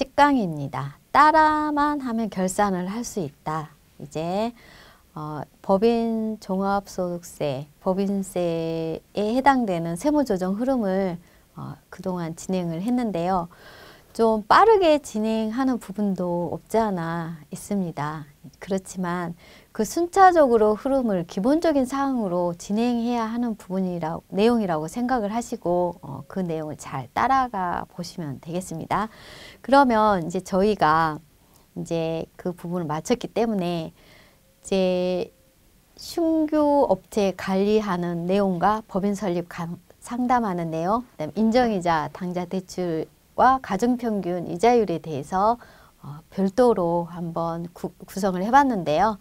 식강입니다. 따라만 하면 결산을 할 수 있다. 이제 어, 법인 종합소득세, 법인세에 해당되는 세무조정 흐름을 어, 그동안 진행을 했는데요. 좀 빠르게 진행하는 부분도 없지 않아 있습니다. 그렇지만 그 순차적으로 흐름을 기본적인 사항으로 진행해야 하는 부분이라 고 내용이라고 생각을 하시고 어, 그 내용을 잘 따라가 보시면 되겠습니다. 그러면 이제 저희가 이제 그 부분을 마쳤기 때문에 이제 흉교 업체 관리하는 내용과 법인 설립 감, 상담하는 내용, 그다음 인정이자 당좌 대출과 가정평균 이자율에 대해서 어, 별도로 한번 구, 구성을 해봤는데요.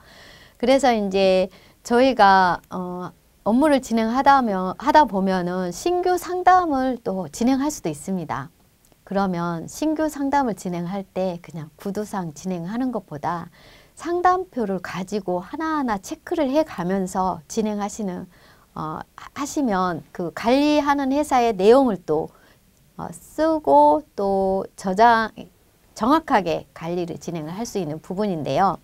그래서 이제 저희가 어, 업무를 진행하다면 하다 보면은 신규 상담을 또 진행할 수도 있습니다. 그러면 신규 상담을 진행할 때 그냥 구두상 진행하는 것보다 상담표를 가지고 하나하나 체크를 해 가면서 진행하시는 어, 하시면 그 관리하는 회사의 내용을 또 어, 쓰고 또 저장 정확하게 관리를 진행을 할 수 있는 부분인데요.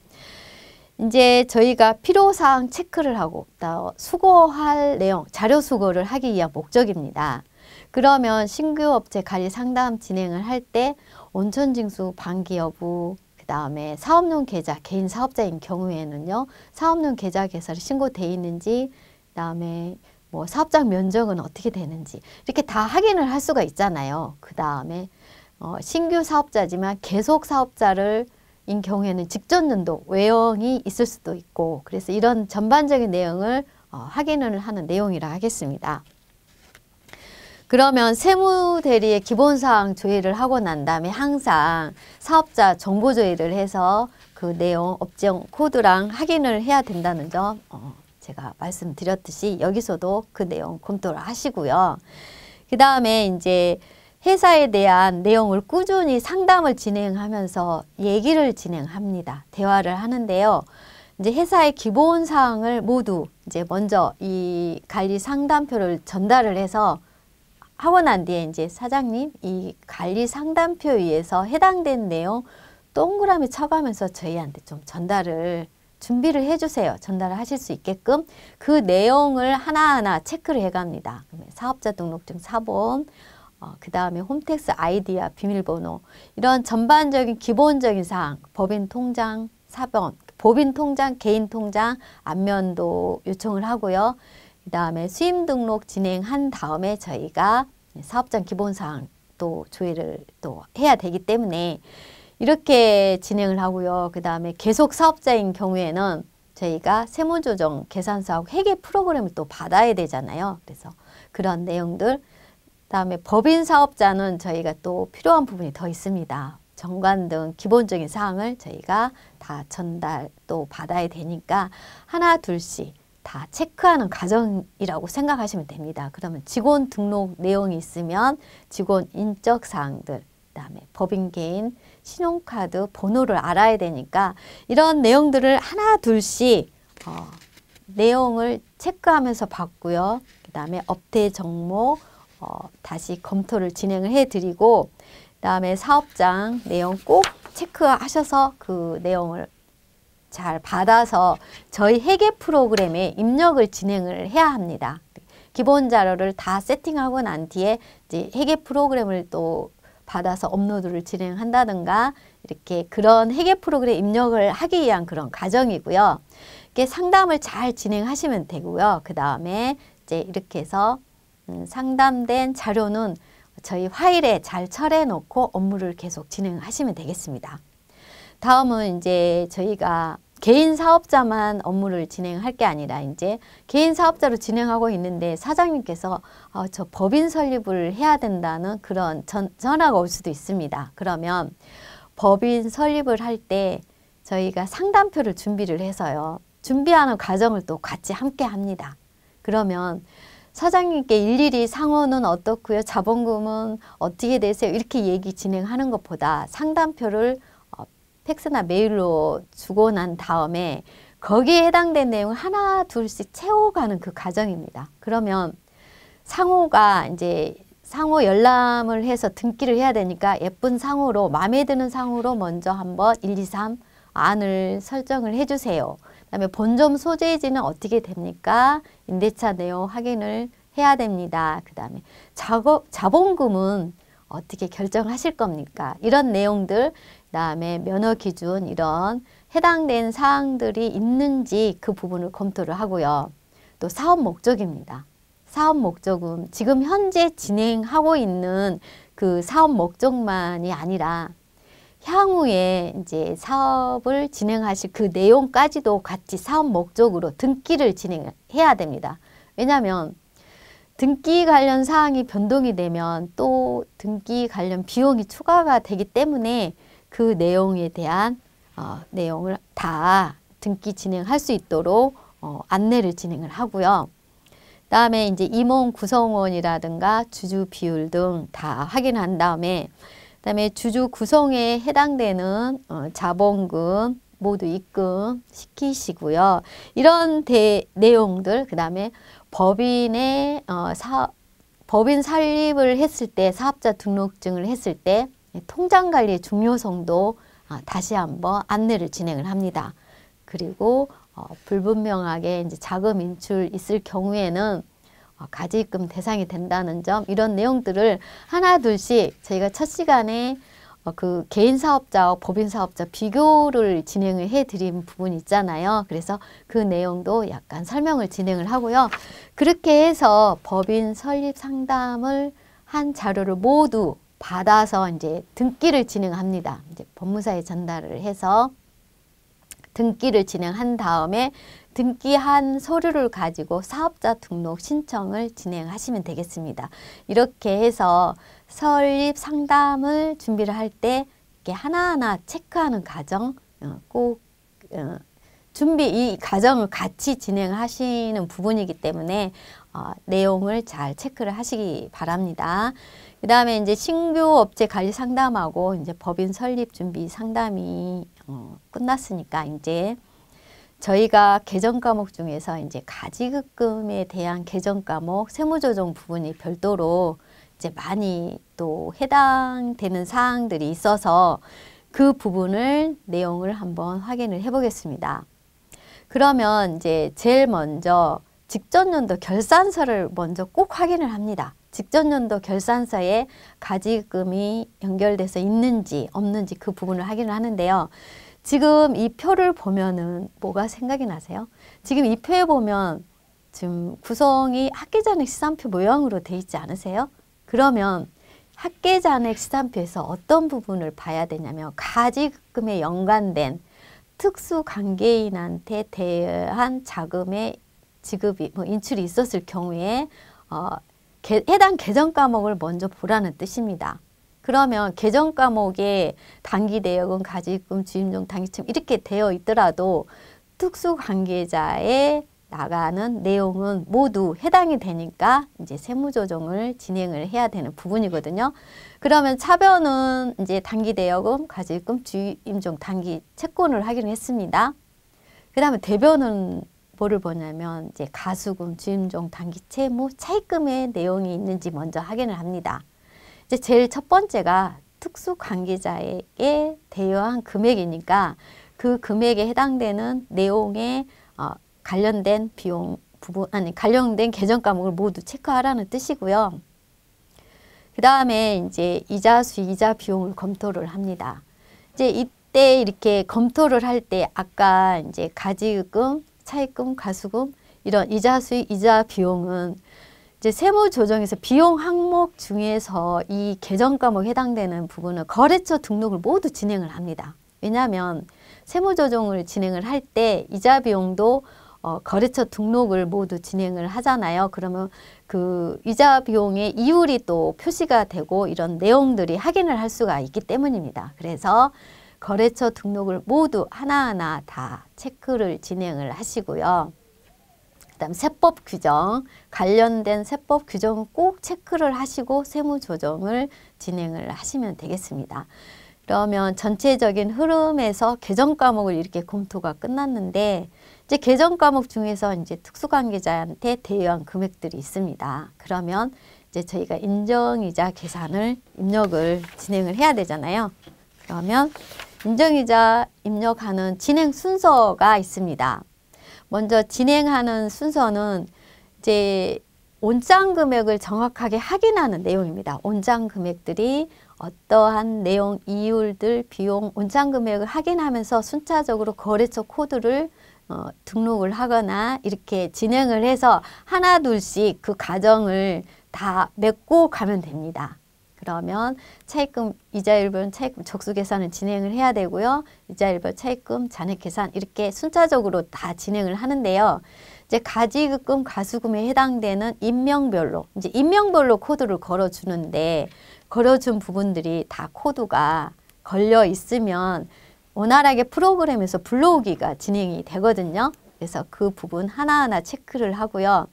이제 저희가 필요사항 체크를 하고 수거할 내용, 자료 수거를 하기 위한 목적입니다. 그러면 신규업체 관리 상담 진행을 할 때 온천징수 반기 여부, 그 다음에 사업용 계좌, 개인 사업자인 경우에는요. 사업용 계좌 개설이 신고돼 있는지, 그 다음에 뭐 사업장 면적은 어떻게 되는지 이렇게 다 확인을 할 수가 있잖아요. 그 다음에 어, 신규 사업자지만 계속 사업자를 인 경우에는 직전 눈독, 외형이 있을 수도 있고 그래서 이런 전반적인 내용을 어, 확인을 하는 내용이라 하겠습니다. 그러면 세무 대리의 기본 사항 조회를 하고 난 다음에 항상 사업자 정보 조회를 해서 그 내용 업종 코드랑 확인을 해야 된다는 점 어, 제가 말씀드렸듯이 여기서도 그 내용 검토를 하시고요. 그 다음에 이제 회사에 대한 내용을 꾸준히 상담을 진행하면서 얘기를 진행합니다. 대화를 하는데요. 이제 회사의 기본 사항을 모두 이제 먼저 이 관리 상담표를 전달을 해서 하고 난 뒤에 이제 사장님 이 관리 상담표에 서 해당된 내용 동그라미 쳐가면서 저희한테 좀 전달을 준비를 해주세요. 전달을 하실 수 있게끔 그 내용을 하나하나 체크를 해갑니다. 사업자 등록증 사본, 어, 그 다음에 홈택스 아이디와 비밀번호 이런 전반적인 기본적인 사항 법인 통장 사번 법인 통장 개인 통장 안면도 요청을 하고요. 그 다음에 수임 등록 진행한 다음에 저희가 사업장 기본사항 또 조회를 또 해야 되기 때문에 이렇게 진행을 하고요. 그 다음에 계속 사업자인 경우에는 저희가 세무조정 계산사업 회계 프로그램을 또 받아야 되잖아요. 그래서 그런 내용들 다음에 법인 사업자는 저희가 또 필요한 부분이 더 있습니다. 정관 등 기본적인 사항을 저희가 다 전달 또 받아야 되니까 하나 둘씩 다 체크하는 과정이라고 생각하시면 됩니다. 그러면 직원 등록 내용이 있으면 직원 인적 사항들, 그다음에 법인 개인 신용카드 번호를 알아야 되니까 이런 내용들을 하나 둘씩 어, 내용을 체크하면서 봤고요. 그다음에 업태 정목 어, 다시 검토를 진행을 해드리고 그다음에 사업장 내용 꼭 체크하셔서 그 내용을 잘 받아서 저희 회계 프로그램에 입력을 진행을 해야 합니다. 기본 자료를 다 세팅하고 난 뒤에 이제 회계 프로그램을 또 받아서 업로드를 진행한다든가 이렇게 그런 회계 프로그램 입력을 하기 위한 그런 과정이고요. 이게 상담을 잘 진행하시면 되고요. 그 다음에 이제 이렇게 해서 음, 상담된 자료는 저희 화일에 잘 철해 놓고 업무를 계속 진행하시면 되겠습니다. 다음은 이제 저희가 개인 사업자만 업무를 진행할 게 아니라 이제 개인 사업자로 진행하고 있는데 사장님께서 어, 저 법인 설립을 해야 된다는 그런 전, 전화가 올 수도 있습니다. 그러면 법인 설립을 할 때 저희가 상담표를 준비를 해서요. 준비하는 과정을 또 같이 함께 합니다. 그러면 사장님께 일일이 상호는 어떻고요, 자본금은 어떻게 되세요 이렇게 얘기 진행하는 것보다 상담표를 어, 팩스나 메일로 주고 난 다음에 거기에 해당된 내용을 하나 둘씩 채워가는 그 과정입니다. 그러면 상호가 이제 상호 열람을 해서 등기를 해야 되니까 예쁜 상호로 마음에 드는 상호로 먼저 한번 1, 2, 3 안을 설정을 해주세요. 그다음에 본점 소재지는 어떻게 됩니까? 임대차 내용 확인을 해야 됩니다. 그다음에 작업 자본금은 어떻게 결정하실 겁니까? 이런 내용들, 그다음에 면허 기준 이런 해당된 사항들이 있는지 그 부분을 검토를 하고요. 또 사업 목적입니다. 사업 목적은 지금 현재 진행하고 있는 그 사업 목적만이 아니라 향후에 이제 사업을 진행하실 그 내용까지도 같이 사업 목적으로 등기를 진행해야 됩니다. 왜냐하면 등기 관련 사항이 변동이 되면 또 등기 관련 비용이 추가가 되기 때문에 그 내용에 대한 어, 내용을 다 등기 진행할 수 있도록 어, 안내를 진행을 하고요. 다음에 이제 임원 구성원이라든가 주주 비율 등 다 확인한 다음에 그다음에 주주 구성에 해당되는 어, 자본금 모두 입금 시키시고요. 이런 대, 내용들 그다음에 법인의 어, 사, 법인 설립을 했을 때 사업자 등록증을 했을 때 통장 관리의 중요성도 어, 다시 한번 안내를 진행을 합니다. 그리고 불분명하게 이제 자금 인출 있을 경우에는 어, 가지금 대상이 된다는 점 이런 내용들을 하나 둘씩 저희가 첫 시간에 어, 그 개인 사업자와 법인 사업자 비교를 진행을 해드린 부분이 있잖아요. 그래서 그 내용도 약간 설명을 진행을 하고요. 그렇게 해서 법인 설립 상담을 한 자료를 모두 받아서 이제 등기를 진행합니다. 이제 법무사에 전달을 해서 등기를 진행한 다음에 등기한 서류를 가지고 사업자 등록 신청을 진행하시면 되겠습니다. 이렇게 해서 설립 상담을 준비를 할때 하나하나 체크하는 과정 어, 꼭 어, 준비 이 과정을 같이 진행하시는 부분이기 때문에 어, 내용을 잘 체크를 하시기 바랍니다. 그 다음에 이제 신규 업체 관리 상담하고 이제 법인 설립 준비 상담이 어, 끝났으니까 이제 저희가 개정 과목 중에서 이제 가지급금에 대한 개정 과목 세무조정 부분이 별도로 이제 많이 또 해당되는 사항들이 있어서 그 부분을 내용을 한번 확인을 해보겠습니다. 그러면 이제 제일 먼저 직전년도 결산서를 먼저 꼭 확인을 합니다. 직전년도 결산서에 가지금이 연결돼서 있는지 없는지 그 부분을 확인을 하는데요. 지금 이 표를 보면은 뭐가 생각이 나세요? 지금 이 표에 보면 지금 구성이 학계잔액 시산표 모양으로 돼 있지 않으세요? 그러면 학계잔액 시산표에서 어떤 부분을 봐야 되냐면 가지금에 연관된 특수 관계인한테 대한 자금의 지급이 뭐 인출이 있었을 경우에 어, 개, 해당 계정 과목을 먼저 보라는 뜻입니다. 그러면 개정 과목에 단기 대여금, 가지금, 주임종, 당기금 이렇게 되어 있더라도 특수 관계자의 나가는 내용은 모두 해당이 되니까 이제 세무조정을 진행을 해야 되는 부분이거든요. 그러면 차변은 이제 단기 대여금, 가지금, 주임종, 단기 채권을 하기 했습니다. 그 다음에 대변은 뭐를 보냐면 이제 가수금, 주임종, 단기 채무, 차입금의 내용이 있는지 먼저 확인을 합니다. 이제 제일 첫 번째가 특수 관계자에게 대여한 금액이니까 그 금액에 해당되는 내용에 어, 관련된 비용 부분 아니 관련된 계정 과목을 모두 체크하라는 뜻이고요. 그 다음에 이제 이자 수 이자 비용을 검토를 합니다. 이제 이때 이렇게 검토를 할 때 아까 이제 가지금 차입금 가수금 이런 이자 수 이자 비용은 이제 세무 조정에서 비용 항목 중에서 이 계정 과목에 해당되는 부분은 거래처 등록을 모두 진행을 합니다. 왜냐하면 세무 조정을 진행을 할 때 이자 비용도 어, 거래처 등록을 모두 진행을 하잖아요. 그러면 그 이자 비용의 이율이 또 표시가 되고 이런 내용들이 확인을 할 수가 있기 때문입니다. 그래서 거래처 등록을 모두 하나하나 다 체크를 진행을 하시고요. 그다음 세법 규정 관련된 세법 규정은 꼭 체크를 하시고 세무 조정을 진행을 하시면 되겠습니다. 그러면 전체적인 흐름에서 개정 과목을 이렇게 검토가 끝났는데 이제 개정 과목 중에서 이제 특수관계자한테 대여한 금액들이 있습니다. 그러면 이제 저희가 인정이자 계산을 입력을 진행을 해야 되잖아요. 그러면 인정이자 입력하는 진행 순서가 있습니다. 먼저 진행하는 순서는 이제 온장 금액을 정확하게 확인하는 내용입니다. 온장 금액들이 어떠한 내용, 이율들, 비용, 온장 금액을 확인하면서 순차적으로 거래처 코드를 어, 등록을 하거나 이렇게 진행을 해서 하나 둘씩 그 과정을 다 맺고 가면 됩니다. 그러면 차입금 이자율분 차입금 적수 계산을 진행을 해야 되고요. 이자율분 차입금 잔액 계산 이렇게 순차적으로 다 진행을 하는데요. 이제 가지급금 가수금에 해당되는 인명별로 이제 인명별로 코드를 걸어 주는데 걸어 준 부분들이 다 코드가 걸려 있으면 원활하게 프로그램에서 불러오기가 진행이 되거든요. 그래서 그 부분 하나하나 체크를 하고요.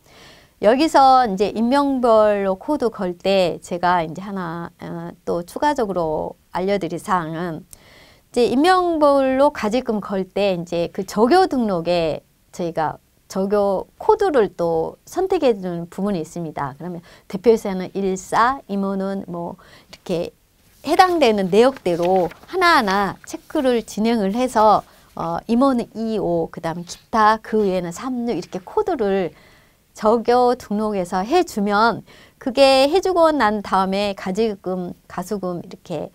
여기서 이제 인명별로 코드 걸 때 제가 이제 하나 어, 또 추가적으로 알려드릴 사항은 이제 인명별로 가지금 걸 때 이제 그 저교 등록에 저희가 저교 코드를 또 선택해 주는 부분이 있습니다. 그러면 대표에서는 14, 임원은 뭐 이렇게 해당되는 내역대로 하나하나 체크를 진행을 해서 어, 임원은 25, 그 다음에 기타, 그 외에는 36 이렇게 코드를 저교 등록해서 해주면 그게 해주고 난 다음에 가지금 가수금 이렇게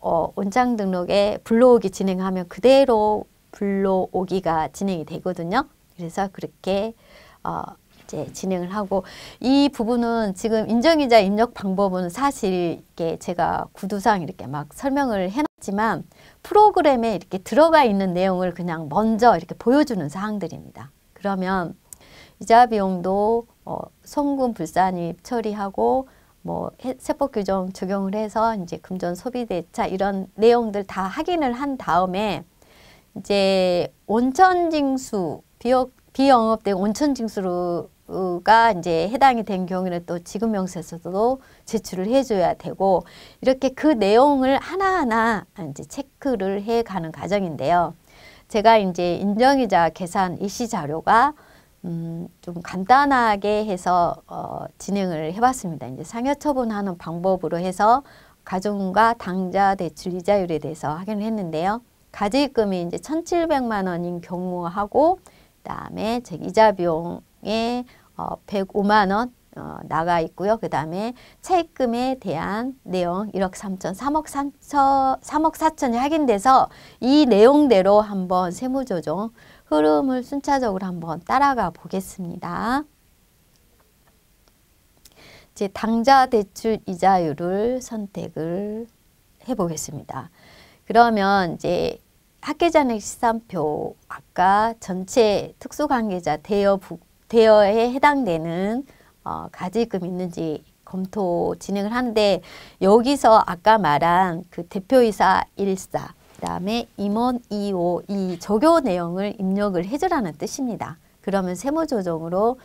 어, 원장 등록에 불러오기 진행하면 그대로 불러오기가 진행이 되거든요. 그래서 그렇게 어, 이제 진행을 하고 이 부분은 지금 인정이자 입력 방법은 사실 이게 제가 구두상 이렇게 막 설명을 해놨지만 프로그램에 이렇게 들어가 있는 내용을 그냥 먼저 이렇게 보여주는 사항들입니다. 그러면 이자 비용도 어, 송금 불산입 처리하고 뭐 세법 규정 적용을 해서 이제 금전 소비 대차 이런 내용들 다 확인을 한 다음에 이제 온천 징수 비역 비영업된 온천 징수가 이제 해당이 된 경우에는 또 지급 명세서도 제출을 해줘야 되고 이렇게 그 내용을 하나하나 이제 체크를 해가는 과정인데요. 제가 이제 인정이자 계산 이시 자료가 음, 좀 간단하게 해서 어, 진행을 해봤습니다. 이제 상여처분하는 방법으로 해서 가중과 당좌 대출 이자율에 대해서 확인을 했는데요. 가지금이 이제 천칠백만 원인 경우하고 그다음에 제 이자 비용에 어, 105만 원 어, 나가 있고요. 그다음에 채입금에 대한 내용 1억 3천, 3억 3천, 3억 4천이 확인돼서 이 내용대로 한번 세무 조정 흐름을 순차적으로 한번 따라가 보겠습니다. 이제 당좌 대출 이자율을 선택을 해보겠습니다. 그러면 이제 학계잔액 시산표 아까 전체 특수관계자 대여 대여에 해당되는 어, 가지금 있는지 검토 진행을 하는데 여기서 아까 말한 그 대표이사 일사 다음에 임원 2호 이 적용 내용을 입력을 해주라는 뜻입니다. 그러면 세무 조정으로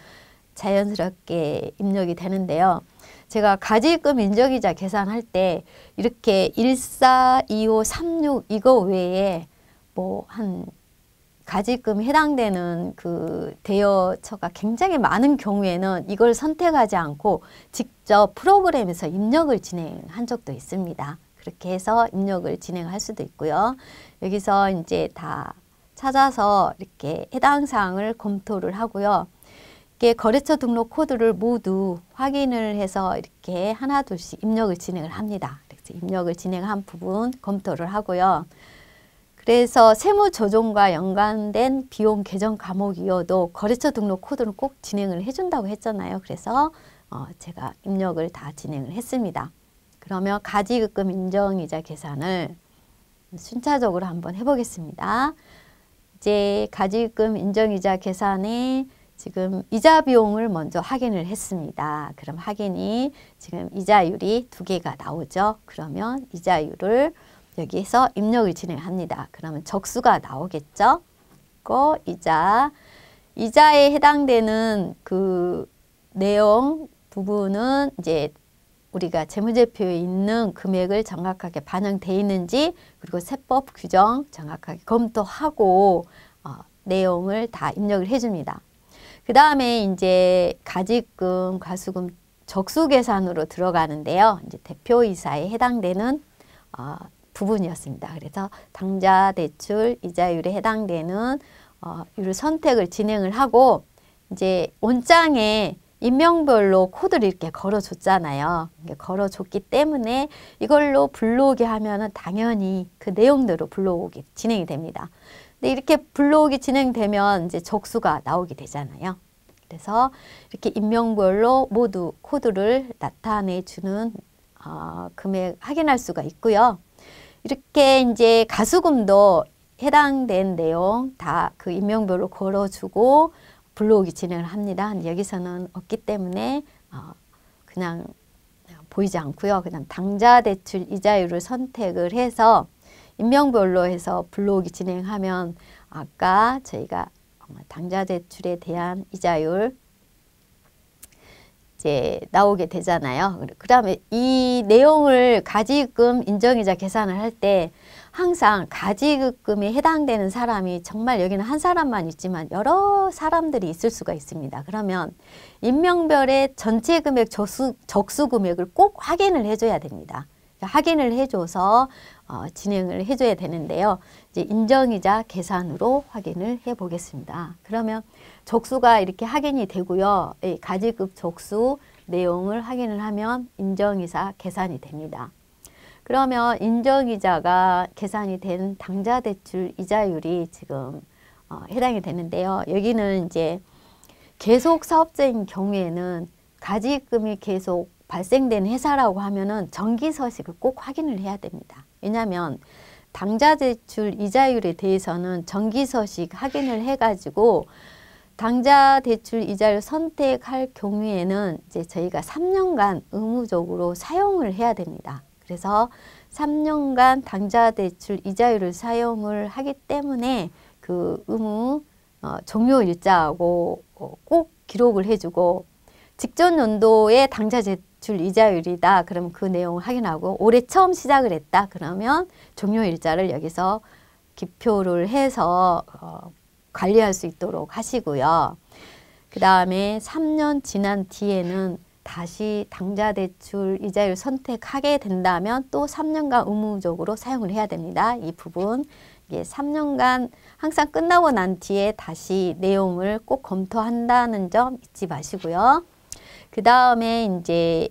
자연스럽게 입력이 되는데요. 제가 가지급 인적이자 계산할 때 이렇게 14, 25, 36 이거 외에 뭐 한 가지금 해당되는 그 대여처가 굉장히 많은 경우에는 이걸 선택하지 않고 직접 프로그램에서 입력을 진행한 적도 있습니다. 이렇게 해서 입력을 진행할 수도 있고요. 여기서 이제 다 찾아서 이렇게 해당 사항을 검토를 하고요. 이게 거래처 등록 코드를 모두 확인을 해서 이렇게 하나 둘씩 입력을 진행을 합니다. 그래서 입력을 진행한 부분 검토를 하고요. 그래서 세무 조정과 연관된 비용 계정 과목이어도 거래처 등록 코드는 꼭 진행을 해준다고 했잖아요. 그래서 어, 제가 입력을 다 진행을 했습니다. 그러면 가지급금 인정이자 계산을 순차적으로 한번 해보겠습니다. 이제 가지급금 인정이자 계산에 지금 이자 비용을 먼저 확인을 했습니다. 그럼 확인이 지금 이자율이 두 개가 나오죠. 그러면 이자율을 여기에서 입력을 진행합니다. 그러면 적수가 나오겠죠. 고 이자 이자에 해당되는 그 내용 부분은 이제 우리가 재무제표에 있는 금액을 정확하게 반영돼 있는지 그리고 세법 규정 정확하게 검토하고 어, 내용을 다 입력을 해줍니다. 그 다음에 이제 가지금, 과수금 적수 계산으로 들어가는데요. 이제 대표이사에 해당되는 어, 부분이었습니다. 그래서 당좌 대출 이자율에 해당되는 어, 선택을 진행을 하고 이제 원장에 인명별로 코드를 이렇게 걸어줬잖아요. 걸어줬기 때문에 이걸로 불러오게 하면 당연히 그 내용대로 불러오기 진행이 됩니다. 근데 이렇게 불러오기 진행되면 이제 적수가 나오게 되잖아요. 그래서 이렇게 인명별로 모두 코드를 나타내주는 어, 금액 확인할 수가 있고요. 이렇게 이제 가수금도 해당된 내용 다 그 인명별로 걸어주고 블로그 진행을 합니다. 여기서는 없기 때문에 어 그냥 보이지 않고요. 그냥 당좌 대출 이자율을 선택을 해서 인명별로 해서 블로그 진행하면 아까 저희가 당좌 대출에 대한 이자율 이제 나오게 되잖아요. 그 다음에 이 내용을 가지금 인정이자 계산을 할때 항상 가지급금에 해당되는 사람이 정말 여기는 한 사람만 있지만 여러 사람들이 있을 수가 있습니다. 그러면 인명별의 전체 금액 적수, 적수 금액을 꼭 확인을 해줘야 됩니다. 그러니까 확인을 해줘서 어, 진행을 해줘야 되는데요. 이제 인정이자 계산으로 확인을 해보겠습니다. 그러면 적수가 이렇게 확인이 되고요. 가지급 적수 내용을 확인을 하면 인정이자 계산이 됩니다. 그러면 인정이자가 계산이 된 당좌 대출 이자율이 지금 어, 해당이 되는데요. 여기는 이제 계속 사업자인 경우에는 가지금이 계속 발생된 회사라고 하면은 정기 서식을 꼭 확인을 해야 됩니다. 왜냐하면 당좌 대출 이자율에 대해서는 정기 서식 확인을 해가지고 당좌 대출 이자를 선택할 경우에는 이제 저희가 3년간 의무적으로 사용을 해야 됩니다. 그래서 3년간 당좌 대출 이자율을 사용을 하기 때문에 그 의무 어, 종료 일자하고 어, 꼭 기록을 해주고 직전 연도에 당좌 대출 이자율이다. 그럼 그 내용을 확인하고 올해 처음 시작을 했다. 그러면 종료 일자를 여기서 기표를 해서 어, 관리할 수 있도록 하시고요. 그 다음에 3년 지난 뒤에는 다시 당좌 대출 이자율 선택하게 된다면 또 3년간 의무적으로 사용을 해야 됩니다. 이 부분 예, 3년간 항상 끝나고 난 뒤에 다시 내용을 꼭 검토한다는 점 잊지 마시고요. 그 다음에 이제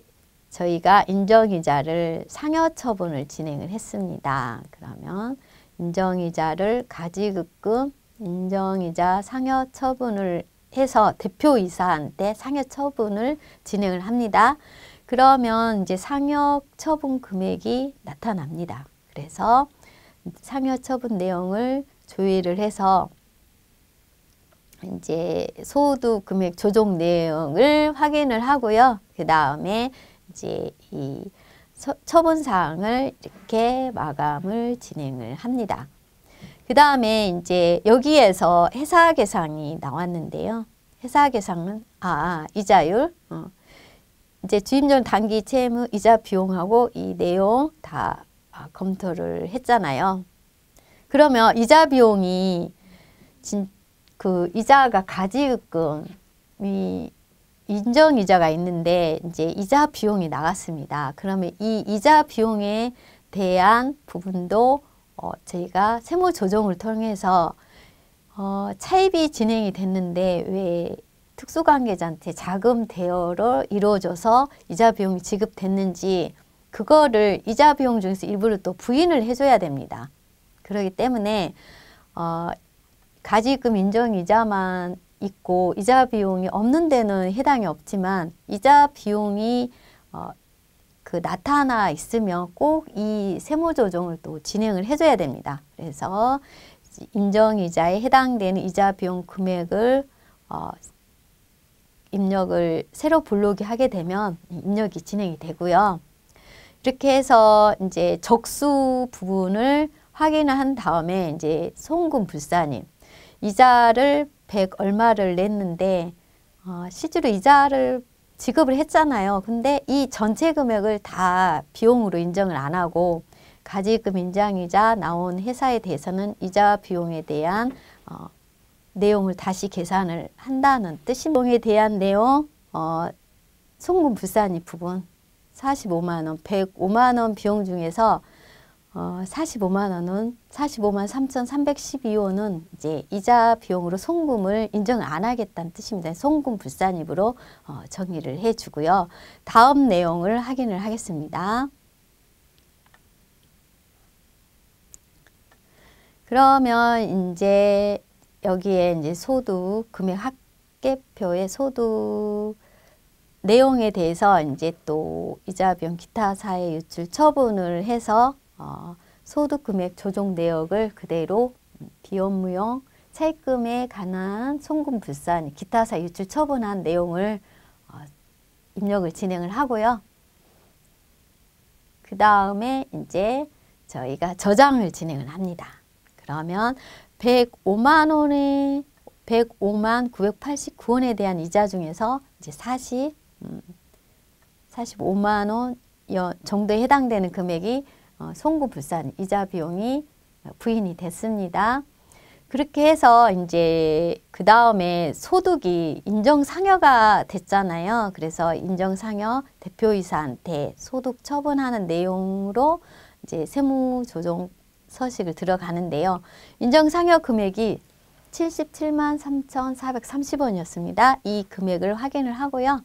저희가 인정이자를 상여 처분을 진행을 했습니다. 그러면 인정이자를 가지급금 인정이자 상여 처분을 해서 대표이사한테 상여 처분을 진행을 합니다. 그러면 이제 상여 처분 금액이 나타납니다. 그래서 상여 처분 내용을 조회를 해서 이제 소득 금액 조정 내용을 확인을 하고요. 그 다음에 이제 이 처분 사항을 이렇게 마감을 진행을 합니다. 그 다음에 이제 여기에서 회사 계상이 나왔는데요. 회사 계상은 아, 아 이자율 어. 이제 주임전 단기 채무 이자 비용하고 이 내용 다 아, 검토를 했잖아요. 그러면 이자 비용이 진, 그 이자가 가지급금이 인정 이자가 있는데 이제 이자 비용이 나갔습니다. 그러면 이 이자 비용에 대한 부분도 어, 저희가 세무 조정을 통해서 어, 차입이 진행이 됐는데 왜 특수관계자한테 자금 대여를 이루어져서 이자 비용이 지급됐는지 그거를 이자 비용 중에서 일부를 또 부인을 해줘야 됩니다. 그러기 때문에 어, 가지금 인정 이자만 있고 이자 비용이 없는 데는 해당이 없지만 이자 비용이 어, 그 나타나 있으면 꼭 이 세무 조정을 또 진행을 해줘야 됩니다. 그래서 인정이자에 해당되는 이자 비용 금액을 어, 입력을 새로 블록이 하게 되면 입력이 진행이 되고요. 이렇게 해서 이제 적수 부분을 확인을 한 다음에 이제 송금 불사님 이자를 100 얼마를 냈는데 어, 실제로 이자를 지급을 했잖아요. 근데 이 전체 금액을 다 비용으로 인정을 안 하고 가지금 인장이자 나온 회사에 대해서는 이자 비용에 대한 어, 내용을 다시 계산을 한다는 뜻인 비용에 대한 내용 어, 송금 불산이 부분 45만 원, 105만 원 비용 중에서 어, 45만 원은 45만 3,312원은 이제 이자 비용으로 송금을 인정 안 하겠다는 뜻입니다. 송금 불산입으로 어, 정의를 해주고요. 다음 내용을 확인을 하겠습니다. 그러면 이제 여기에 이제 소득 금액 합계표의 소득 내용에 대해서 이제 또 이자 비용 기타 사회 유출 처분을 해서 어, 소득금액 조정 내역을 그대로 비업무용 세금에 관한 송금 불산, 기타사 유출 처분한 내용을 어, 입력을 진행을 하고요. 그 다음에 이제 저희가 저장을 진행을 합니다. 그러면 105만 원에 105만 989원에 대한 이자 중에서 이제 40, 45만 음, 원 정도에 해당되는 금액이 어, 송구불산 이자 비용이 부인이 됐습니다. 그렇게 해서 이제 그 다음에 소득이 인정상여가 됐잖아요. 그래서 인정상여 대표이사한테 소득 처분하는 내용으로 이제 세무조정 서식을 들어가는데요. 인정상여 금액이 77만 3,430원이었습니다. 이 금액을 확인을 하고요.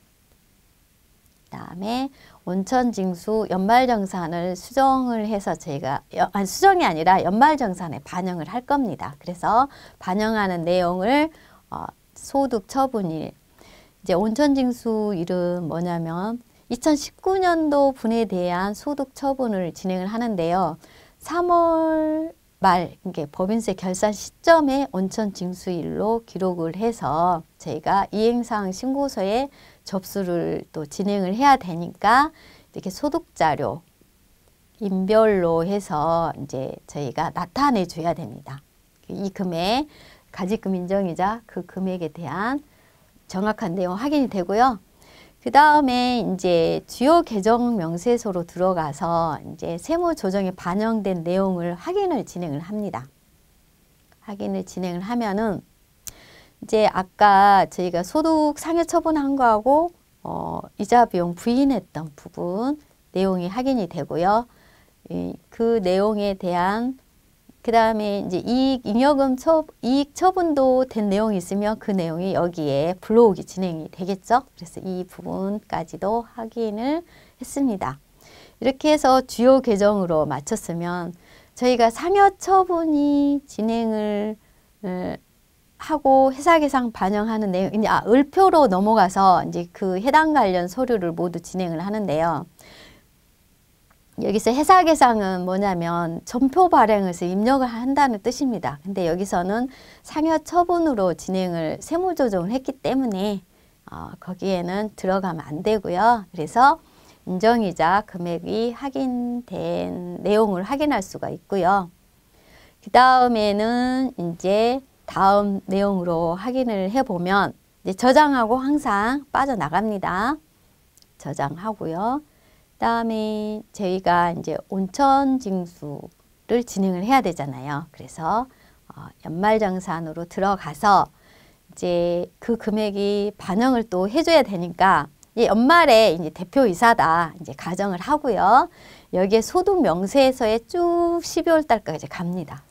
그다음에 온천징수 연말정산을 수정을 해서 제가 아니 수정이 아니라 연말정산에 반영을 할 겁니다. 그래서 반영하는 내용을 어, 소득 처분일 이제 온천징수 일은 뭐냐면 2019년도 분에 대한 소득 처분을 진행을 하는데요. 3월 말 이게 법인세 결산 시점에 온천징수일로 기록을 해서 저희가 이행사항 신고서에 접수를 또 진행을 해야 되니까 이렇게 소득 자료 인별로 해서 이제 저희가 나타내 줘야 됩니다. 이 금액 가지금 인정이자 그 금액에 대한 정확한 내용 확인이 되고요. 그 다음에 이제 주요 계정 명세서로 들어가서 이제 세무 조정에 반영된 내용을 확인을 진행을 합니다. 확인을 진행을 하면은 이제 아까 저희가 소득 상여 처분한 거하고 어, 이자 비용 부인했던 부분 내용이 확인이 되고요. 그 내용에 대한 그 다음에 이제 이익 잉여금 처, 이익 처분도 된 내용이 있으면 그 내용이 여기에 불러오 진행이 되겠죠. 그래서 이 부분까지도 확인을 했습니다. 이렇게 해서 주요 계정으로 마쳤으면 저희가 상여 처분이 진행을 어, 하고 회사계상 반영하는 내용, 이제 아, 을표로 넘어가서 이제 그 해당 관련 서류를 모두 진행을 하는데요. 여기서 회사계상은 뭐냐면 점표 발행해서 입력을 한다는 뜻입니다. 근데 여기서는 상여 처분으로 진행을 세무 조정을 했기 때문에 어, 거기에는 들어가면 안 되고요. 그래서 인정이자 금액이 확인된 내용을 확인할 수가 있고요. 그 다음에는 이제 다음 내용으로 확인을 해보면 저장하고 항상 빠져나갑니다. 저장하고요. 다음에 저희가 이제 온천 징수를 진행을 해야 되잖아요. 그래서 어, 연말정산으로 들어가서 이제 그 금액이 반영을 또 해줘야 되니까 예, 연말에 이제 대표이사다 이제 가정을 하고요. 여기에 소득 명세에서의 쭉 12월 달까지 갑니다.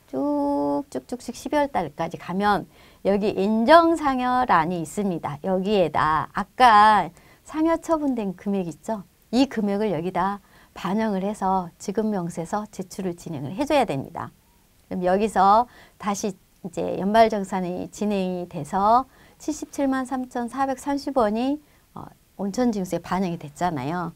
쭉쭉쭉씩 12월 달까지 가면 여기 인정상여란이 있습니다. 여기에다 아까 상여 처분된 금액 있죠? 이 금액을 여기다 반영을 해서 지급명세서 제출을 진행을 해줘야 됩니다. 그럼 여기서 다시 이제 연말정산이 진행이 돼서 77만 3,430원이 어, 온천징수에 반영이 됐잖아요.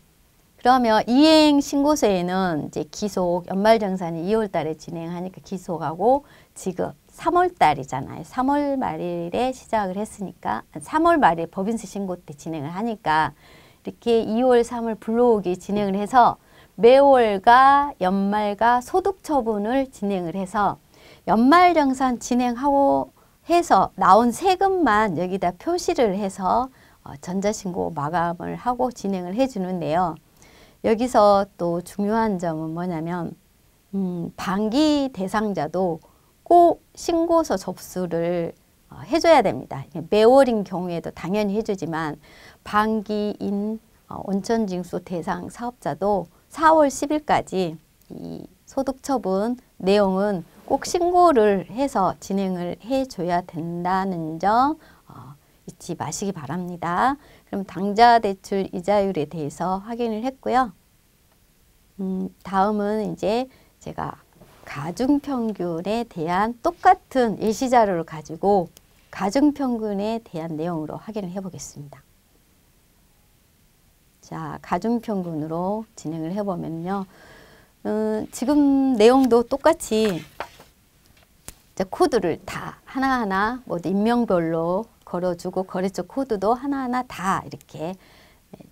그러면 이행 신고서에는 이제 기속 연말정산이 2월 달에 진행하니까 기속하고 지급 3월 달이잖아요. 3월 말일에 시작을 했으니까 3월 말에 법인세 신고 때 진행을 하니까 이렇게 2월, 3월 불러오기 진행을 해서 매월과 연말과 소득 처분을 진행을 해서 연말정산 진행하고 해서 나온 세금만 여기다 표시를 해서 어, 전자신고 마감을 하고 진행을 해주는데요. 여기서 또 중요한 점은 뭐냐면 음, 방기 대상자도 꼭 신고서 접수를 어, 해줘야 됩니다. 매월인 경우에도 당연히 해주지만 방기인 어, 온천징수 대상 사업자도 4월 10일까지 이 소득처분 내용은 꼭 신고를 해서 진행을 해줘야 된다는 점 어, 잊지 마시기 바랍니다. 그럼 당좌 대출 이자율에 대해서 확인을 했고요. 음, 다음은 이제 제가 가중평균에 대한 똑같은 일시자료를 가지고 가중평균에 대한 내용으로 확인을 해보겠습니다. 자, 가중평균으로 진행을 해보면요. 음, 지금 내용도 똑같이 코드를 다 하나하나 뭐 인명별로 걸어주고 거래처 코드도 하나하나 다 이렇게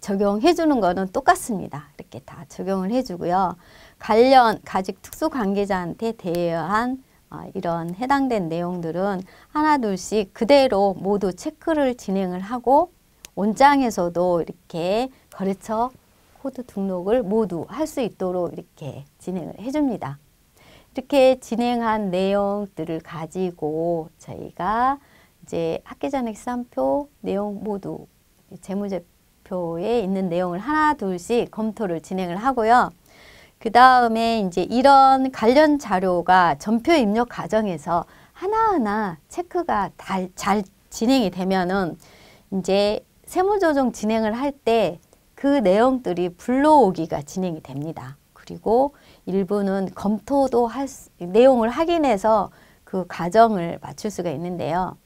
적용해 주는 거는 똑같습니다. 이렇게 다 적용을 해 주고요. 관련 가직 특수 관계자한테 대여한 어, 이런 해당된 내용들은 하나 둘씩 그대로 모두 체크를 진행을 하고 원장에서도 이렇게 거래처 코드 등록을 모두 할 수 있도록 이렇게 진행을 해줍니다. 이렇게 진행한 내용들을 가지고 저희가 이제 학계자맥 산표 내용 모두 재무제표에 있는 내용을 하나 둘씩 검토를 진행을 하고요. 그 다음에 이제 이런 관련 자료가 전표 입력 과정에서 하나하나 체크가 잘, 잘 진행이 되면은 이제 세무조정 진행을 할 때 그 내용들이 불러오기가 진행이 됩니다. 그리고 일부는 검토도 할 수, 내용을 확인해서 그 과정을 맞출 수가 있는데요.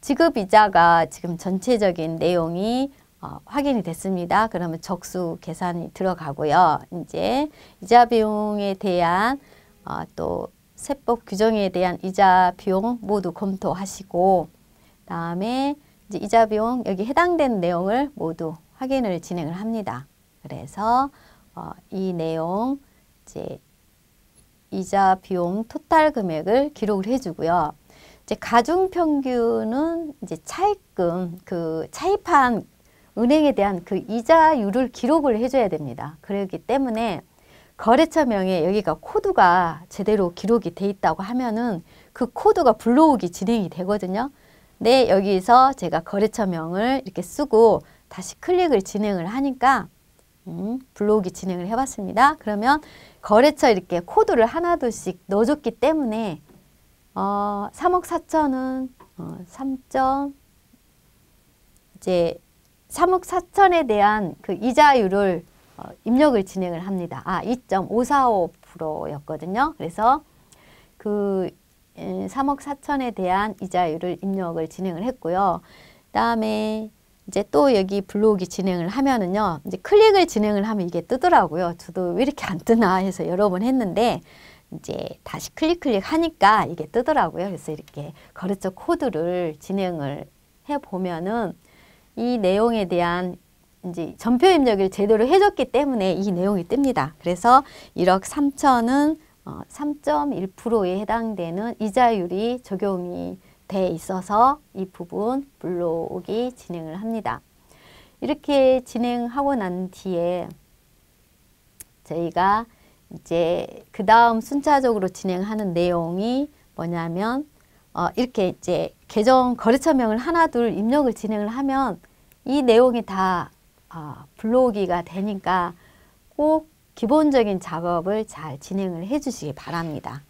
지급이자가 지금 전체적인 내용이 어, 확인이 됐습니다. 그러면 적수 계산이 들어가고요. 이제 이자 비용에 대한 어, 또 세법 규정에 대한 이자 비용 모두 검토하시고 다음에 이제 이자 비용 여기 해당된 내용을 모두 확인을 진행을 합니다. 그래서 어, 이 내용 이제 이자 비용 토탈 금액을 기록을 해주고요. 이제 가중 평균은 이제 차입금 그 차입한 은행에 대한 그 이자율을 기록을 해줘야 됩니다. 그렇기 때문에 거래처 명에 여기가 코드가 제대로 기록이 돼 있다고 하면은 그 코드가 불러오기 진행이 되거든요. 네, 여기서 제가 거래처 명을 이렇게 쓰고 다시 클릭을 진행을 하니까 음, 불러오기 진행을 해봤습니다. 그러면 거래처 이렇게 코드를 하나둘씩 넣어줬기 때문에 어, 3억 4천은 어, 3점 이제 3억 4천에 대한 그 이자율을 어, 입력을 진행을 합니다. 아, 2.545%였거든요. 그래서 그 3억 4천에 대한 이자율을 입력을 진행을 했고요. 그다음에 이제 또 여기 블록이 진행을 하면은요. 이제 클릭을 진행을 하면 이게 뜨더라고요. 저도 왜 이렇게 안 뜨나 해서 여러 번 했는데 이제 다시 클릭 클릭 하니까 이게 뜨더라고요. 그래서 이렇게 거래처 코드를 진행을 해 보면은 이 내용에 대한 이제 전표 입력을 제대로 해줬기 때문에 이 내용이 뜹니다. 그래서 1억 3천은 3.1%에 해당되는 이자율이 적용이 돼 있어서 이 부분 블록이 진행을 합니다. 이렇게 진행하고 난 뒤에 저희가 이제 그 다음 순차적으로 진행하는 내용이 뭐냐면 어, 이렇게 이제 계정 거래처명을 하나 둘 입력을 진행을 하면 이 내용이 다 어, 러오기가 되니까 꼭 기본적인 작업을 잘 진행을 해주시기 바랍니다.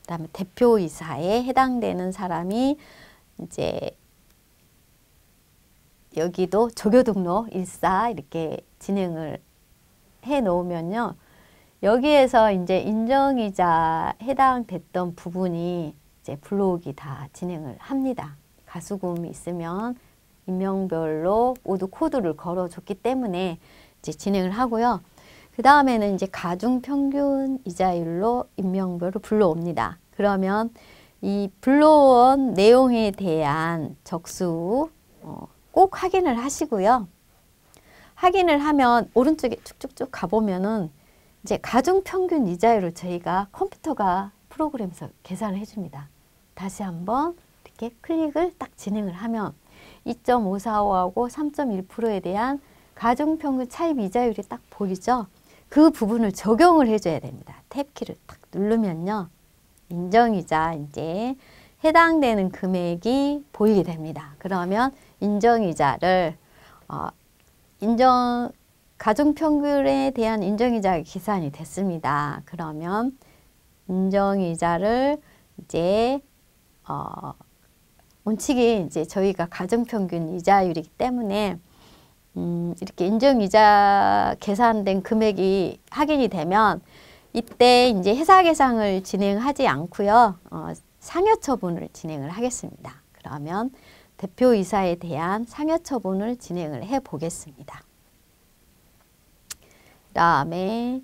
그 다음에 대표이사에 해당되는 사람이 이제 여기도 조교 등록 일사 이렇게 진행을 해 놓으면요. 여기에서 이제 인정이자 해당됐던 부분이 이제 블록이 다 진행을 합니다. 가수금이 있으면 인명별로 모두 코드를 걸어줬기 때문에 이제 진행을 하고요. 그 다음에는 이제 가중 평균 이자율로 인명별을 불러옵니다. 그러면 이 불러온 내용에 대한 적수 어, 꼭 확인을 하시고요. 확인을 하면 오른쪽에 쭉쭉쭉 가보면은 이제 가중 평균 이자율을 저희가 컴퓨터가 프로그램에서 계산을 해줍니다. 다시 한번 이렇게 클릭을 딱 진행을 하면 2.545하고 3.1%에 대한 가중평균 차입 이자율이 딱 보이죠? 그 부분을 적용을 해줘야 됩니다. 탭키를 딱 누르면요. 인정이자 이제 해당되는 금액이 보이게 됩니다. 그러면 인정이자를 어, 인정 가중평균에 대한 인정이자가 계산이 됐습니다. 그러면 인정이자를 이제 어, 원칙이 이제 저희가 가정평균 이자율이기 때문에 음, 이렇게 인정이자 계산된 금액이 확인이 되면 이때 이제 회사 계상을 진행하지 않고요. 어, 상여 처분을 진행을 하겠습니다. 그러면 대표이사에 대한 상여 처분을 진행을 해 보겠습니다. 다음에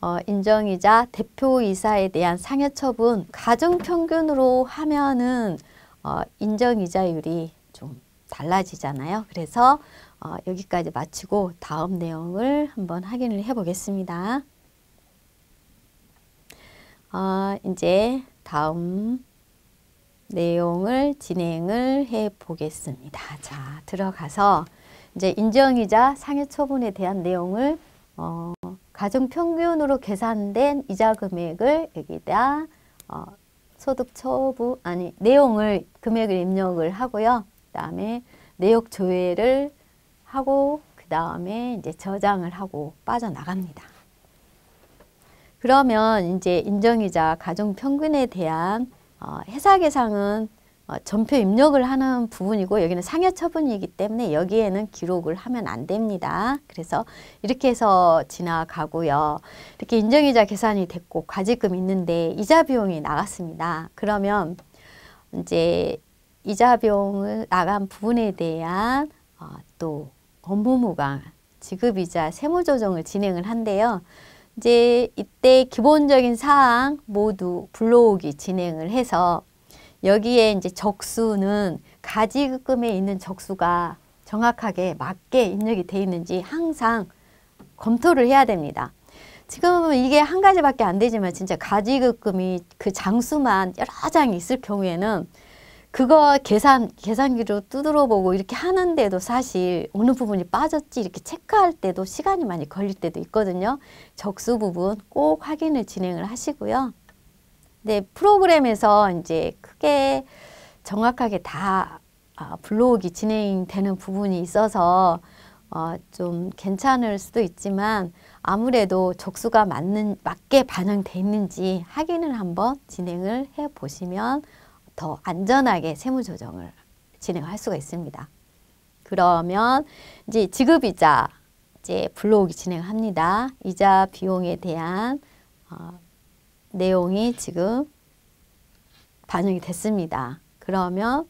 어, 인정이자 대표이사에 대한 상여처분 가정평균으로 하면은 어, 인정이자율이 좀 달라지잖아요. 그래서 어, 여기까지 마치고 다음 내용을 한번 확인을 해보겠습니다. 어, 이제 다음 내용을 진행을 해보겠습니다. 자, 들어가서 이제 인정이자 상해 처분에 대한 내용을 어, 가정 평균으로 계산된 이자 금액을 여기다 어, 소득 처부 아니 내용을 금액을 입력을 하고요. 그다음에 내역 조회를 하고 그다음에 이제 저장을 하고 빠져나갑니다. 그러면 이제 인정이자 가중 평균에 대한 어, 해사 계상은 어, 전표 입력을 하는 부분이고 여기는 상여 처분이기 때문에 여기에는 기록을 하면 안 됩니다. 그래서 이렇게 해서 지나가고요. 이렇게 인정이자 계산이 됐고 과징금 있는데 이자 비용이 나갔습니다. 그러면 이제 이자 비용을 나간 부분에 대한 어, 또 업무무강 지급이자 세무조정을 진행을 한대요. 이제 이때 기본적인 사항 모두 불러오기 진행을 해서 여기에 이제 적수는 가지금에 있는 적수가 정확하게 맞게 입력이 돼 있는지 항상 검토를 해야 됩니다. 지금 이게 한 가지밖에 안 되지만 진짜 가지급금이 그 장수만 여러 장 있을 경우에는 그거 계산 계산기로 두드러보고 이렇게 하는데도 사실 어느 부분이 빠졌지 이렇게 체크할 때도 시간이 많이 걸릴 때도 있거든요. 적수 부분 꼭 확인을 진행을 하시고요. 근 네, 프로그램에서 이제 크게 정확하게 다 아, 블로그이 진행되는 부분이 있어서 어, 좀 괜찮을 수도 있지만 아무래도 적수가 맞는, 맞게 반영되어 있는지 확인을 한번 진행을 해 보시면 더 안전하게 세무 조정을 진행할 수가 있습니다. 그러면 이제 지급이자 이제 블로이 진행합니다. 이자 비용에 대한 어, 내용이 지금 반영이 됐습니다. 그러면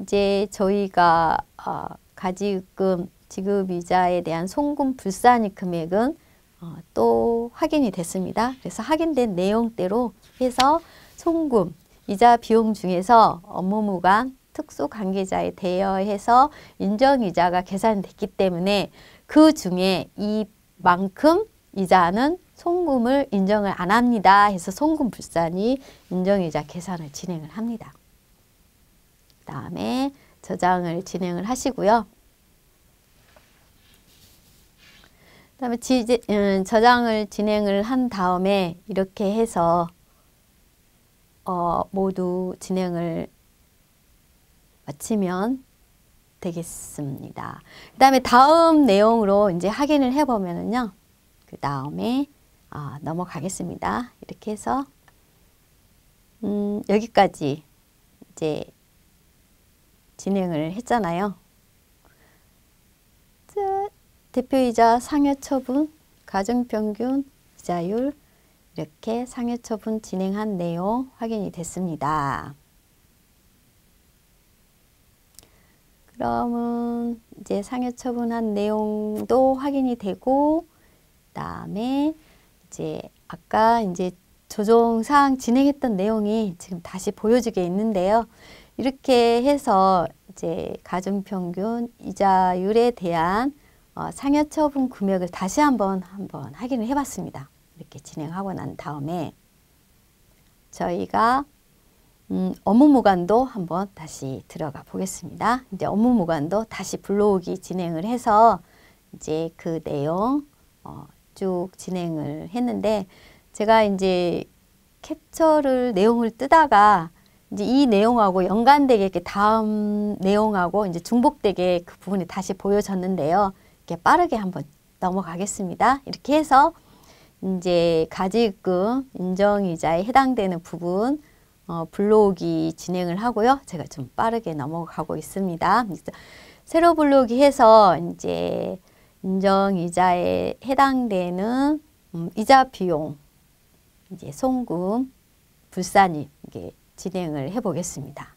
이제 저희가 어, 가지금 지급이자에 대한 송금 불산이 금액은 어, 또 확인이 됐습니다. 그래서 확인된 내용대로 해서 송금, 이자 비용 중에서 업무무관 특수 관계자에 대여해서 인정이자가 계산됐기 때문에 그 중에 이만큼 이자는 송금을 인정을 안 합니다. 해서 송금 불산이 인정이자 계산을 진행을 합니다. 다음에 저장을 진행을 하시고요. 다음에 음, 어, 저장을 진행을 한 다음에 이렇게 해서 어, 모두 진행을 마치면 되겠습니다. 그 다음에 다음 내용으로 이제 확인을 해보면요그 다음에 어, 넘어가겠습니다. 이렇게 해서 음, 여기까지 이제 진행을 했잖아요. 자, 대표이자 상여처분, 가정평균, 이자율 이렇게 상여처분 진행한 내용 확인이 됐습니다. 그러면 이제 상여처분한 내용도 확인이 되고 그 다음에 이제 아까 이제 조정 사항 진행했던 내용이 지금 다시 보여주게 있는데요. 이렇게 해서 이제 가중평균 이자율에 대한 어, 상여처분 금액을 다시 한번 한번 확인을 해봤습니다. 이렇게 진행하고 난 다음에 저희가 음, 업무무관도 한번 다시 들어가 보겠습니다. 이제 업무무관도 다시 불러오기 진행을 해서 이제 그 내용 어, 쭉 진행을 했는데 제가 이제 캡처를 내용을 뜨다가 이제 이 내용하고 연관되게 이렇게 다음 내용하고 이제 중복되게 그 부분이 다시 보여졌는데요. 이렇게 빠르게 한번 넘어가겠습니다. 이렇게 해서 이제 가지금 인정이자에 해당되는 부분 어, 블로이 진행을 하고요. 제가 좀 빠르게 넘어가고 있습니다. 새로 블로이 해서 이제 인정이자에 해당되는 음, 이자 비용, 이제 송금, 불산입 이게 진행을 해보겠습니다.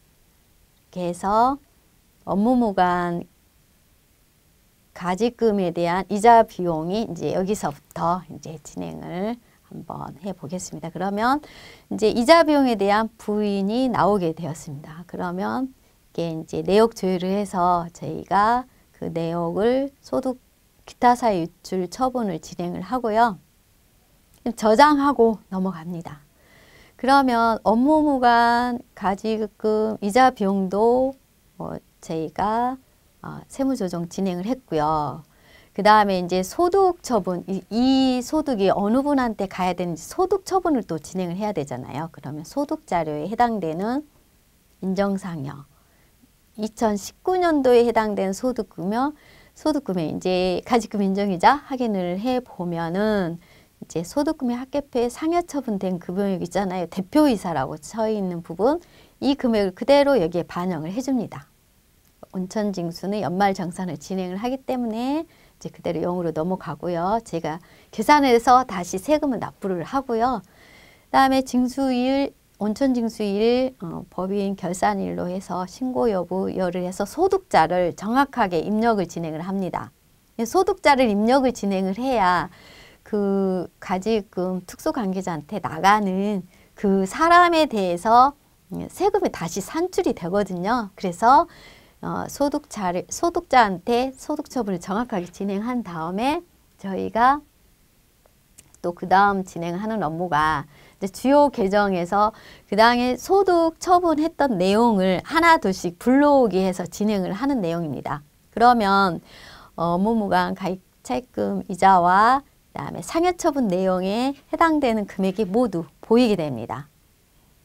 이렇게 해서 업무무관 가지금에 대한 이자 비용이 이제 여기서부터 이제 진행을 한번 해보겠습니다. 그러면 이제 이자 비용에 대한 부인이 나오게 되었습니다. 그러면 이게 이제 내역 조율을 해서 저희가 그 내역을 소득 기타사 유출 처분을 진행을 하고요. 저장하고 넘어갑니다. 그러면 업무무관 가지급금 이자 비용도 뭐 저희가 어, 세무조정 진행을 했고요. 그 다음에 이제 소득 처분, 이, 이, 소득이 어느 분한테 가야 되는지 소득 처분을 또 진행을 해야 되잖아요. 그러면 소득 자료에 해당되는 인정상여, 2019년도에 해당된 소득금여, 소득금에 이제 가지금 인정이자 확인을 해 보면은 이제 소득금의 합계표에 상여 처분된 금액 있잖아요. 대표이사라고 쳐 있는 부분 이 금액을 그대로 여기에 반영을 해줍니다. 온천징수는 연말 정산을 진행을 하기 때문에 이제 그대로 0으로 넘어가고요. 제가 계산해서 다시 세금을 납부를 하고요. 그 다음에 징수일 온천징수일 어, 법인 결산일로 해서 신고 여부열을 해서 소득자를 정확하게 입력을 진행을 합니다. 예, 소득자를 입력을 진행을 해야 그 가지금 특수관계자한테 나가는 그 사람에 대해서 음, 세금이 다시 산출이 되거든요. 그래서 어, 소득자를, 소득자한테 소득처분을 정확하게 진행한 다음에 저희가 또 그 다음 진행하는 업무가 주요 계정에서 그 당에 소득 처분했던 내용을 하나둘씩 불러오기 해서 진행을 하는 내용입니다. 그러면 어, 무무관 가입차금 이자와 그다음에 상여처분 내용에 해당되는 금액이 모두 보이게 됩니다.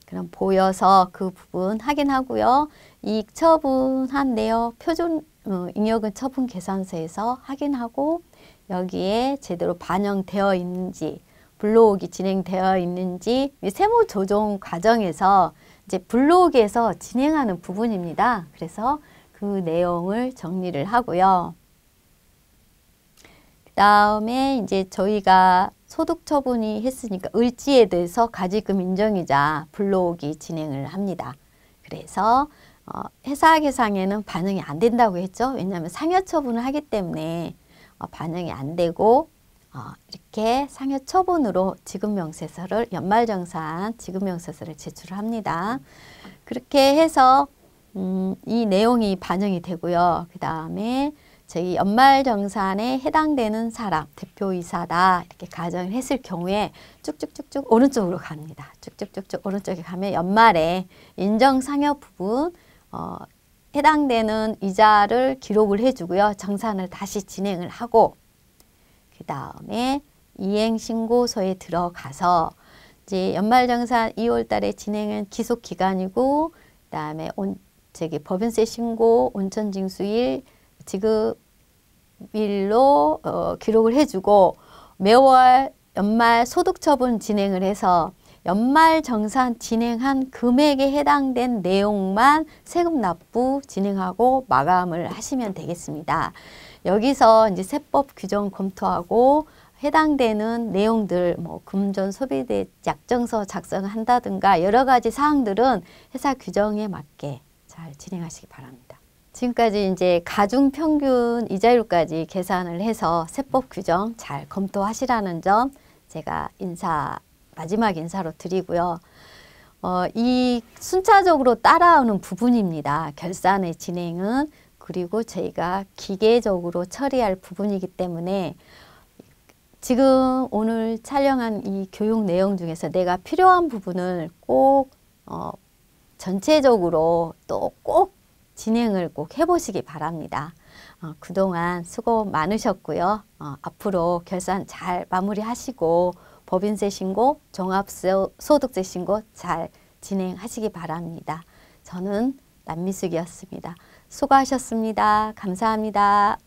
그럼 보여서 그 부분 확인하고요. 이익 처분한 내역 표준 어, 잉여금 처분 계산서에서 확인하고 여기에 제대로 반영되어 있는지 블로그이 진행되어 있는지 세무 조정 과정에서 이제 블로그에서 진행하는 부분입니다. 그래서 그 내용을 정리를 하고요. 그 다음에 이제 저희가 소득 처분이 했으니까 을지에 대해서 가지금 인정이자 블로이 진행을 합니다. 그래서 어, 회사 계상에는 반영이 안 된다고 했죠. 왜냐하면 상여 처분을 하기 때문에 어, 반영이 안 되고 어, 이렇게 상여 처분으로 지급명세서를 연말정산 지급명세서를 제출합니다. 그렇게 해서 음, 이 내용이 반영이 되고요. 그 다음에 저희 연말정산에 해당되는 사람, 대표이사다 이렇게 가정을 했을 경우에 쭉쭉쭉쭉 오른쪽으로 갑니다. 쭉쭉쭉쭉 오른쪽에 가면 연말에 인정상여 부분 어, 해당되는 이자를 기록을 해주고요. 정산을 다시 진행을 하고 그 다음에 이행신고서에 들어가서 이제 연말정산 2월 달에 진행은 기속기간이고 그 다음에 저기 법인세 신고 온천징수일 지급일로 어, 기록을 해주고 매월 연말 소득처분 진행을 해서 연말 정산 진행한 금액에 해당된 내용만 세금 납부 진행하고 마감을 하시면 되겠습니다. 여기서 이제 세법 규정 검토하고 해당되는 내용들, 뭐 금전 소비대 약정서 작성한다든가 여러 가지 사항들은 회사 규정에 맞게 잘 진행하시기 바랍니다. 지금까지 이제 가중 평균 이자율까지 계산을 해서 세법 규정 잘 검토하시라는 점 제가 인사 마지막 인사로 드리고요. 어, 이 순차적으로 따라오는 부분입니다. 결산의 진행은 그리고 저희가 기계적으로 처리할 부분이기 때문에 지금 오늘 촬영한 이 교육 내용 중에서 내가 필요한 부분을 꼭 어, 전체적으로 또 꼭 진행을 꼭 해보시기 바랍니다. 어, 그동안 수고 많으셨고요. 어, 앞으로 결산 잘 마무리하시고 법인세 신고, 종합 소득세 신고 잘 진행하시기 바랍니다. 저는 남미숙이었습니다. 수고하셨습니다. 감사합니다.